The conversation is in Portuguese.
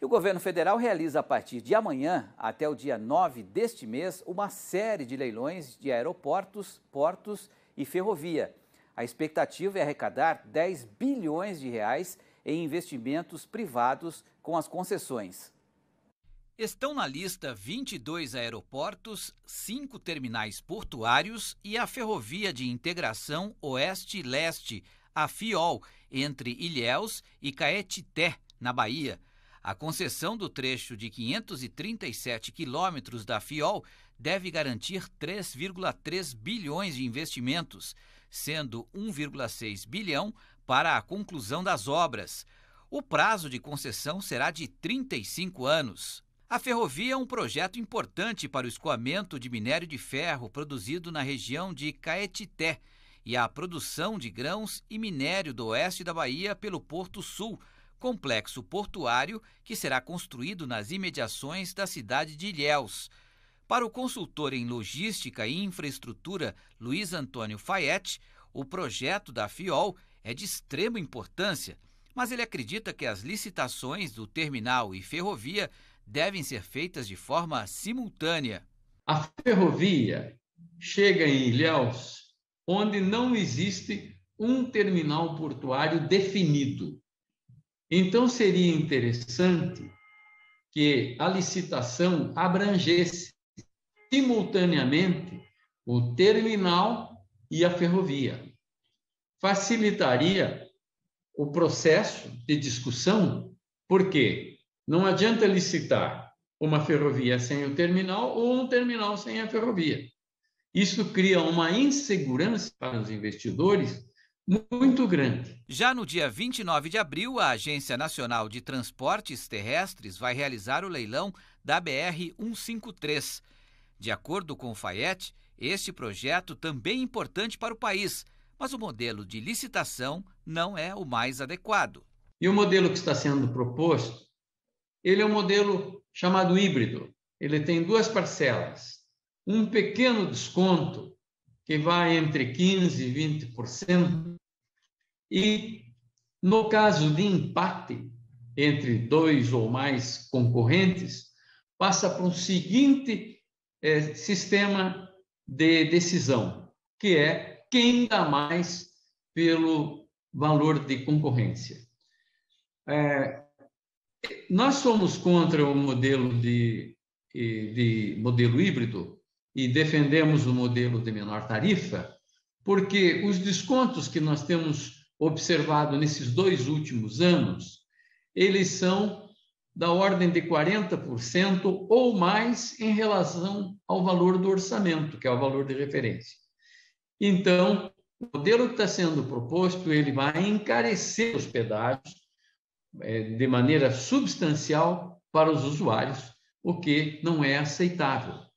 E o governo federal realiza a partir de amanhã, até o dia 9 deste mês, uma série de leilões de aeroportos, portos e ferrovia. A expectativa é arrecadar 10 bilhões de reais em investimentos privados com as concessões. Estão na lista 22 aeroportos, 5 terminais portuários e a Ferrovia de Integração Oeste-Leste, a FIOL, entre Ilhéus e Caetité, na Bahia. A concessão do trecho de 537 quilômetros da FIOL deve garantir 3,3 bilhões de investimentos, sendo 1,6 bilhão para a conclusão das obras. O prazo de concessão será de 35 anos. A ferrovia é um projeto importante para o escoamento de minério de ferro produzido na região de Caetité e a produção de grãos e minério do oeste da Bahia pelo Porto Sul complexo portuário que será construído nas imediações da cidade de Ilhéus. Para o consultor em logística e infraestrutura Luiz Antônio Fayette, o projeto da FIOL é de extrema importância, mas ele acredita que as licitações do terminal e ferrovia devem ser feitas de forma simultânea. A ferrovia chega em Ilhéus, onde não existe um terminal portuário definido. Então, seria interessante que a licitação abrangesse simultaneamente o terminal e a ferrovia. Facilitaria o processo de discussão, porque não adianta licitar uma ferrovia sem o terminal ou um terminal sem a ferrovia. Isso cria uma insegurança para os investidores muito grande. Já no dia 29 de abril, a Agência Nacional de Transportes Terrestres vai realizar o leilão da BR 153. De acordo com o Fayette, este projeto também é importante para o país, mas o modelo de licitação não é o mais adequado. E o modelo que está sendo proposto, ele é um modelo chamado híbrido. Ele tem duas parcelas. Um pequeno desconto que vai entre 15% e 20% e no caso de empate entre dois ou mais concorrentes, passa para um seguinte é, sistema de decisão, que é quem dá mais pelo valor de concorrência. É, nós somos contra o modelo de, de modelo híbrido e defendemos o modelo de menor tarifa, porque os descontos que nós temos observado nesses dois últimos anos, eles são da ordem de 40% ou mais em relação ao valor do orçamento, que é o valor de referência. Então, o modelo que está sendo proposto, ele vai encarecer os pedágios é, de maneira substancial para os usuários, o que não é aceitável.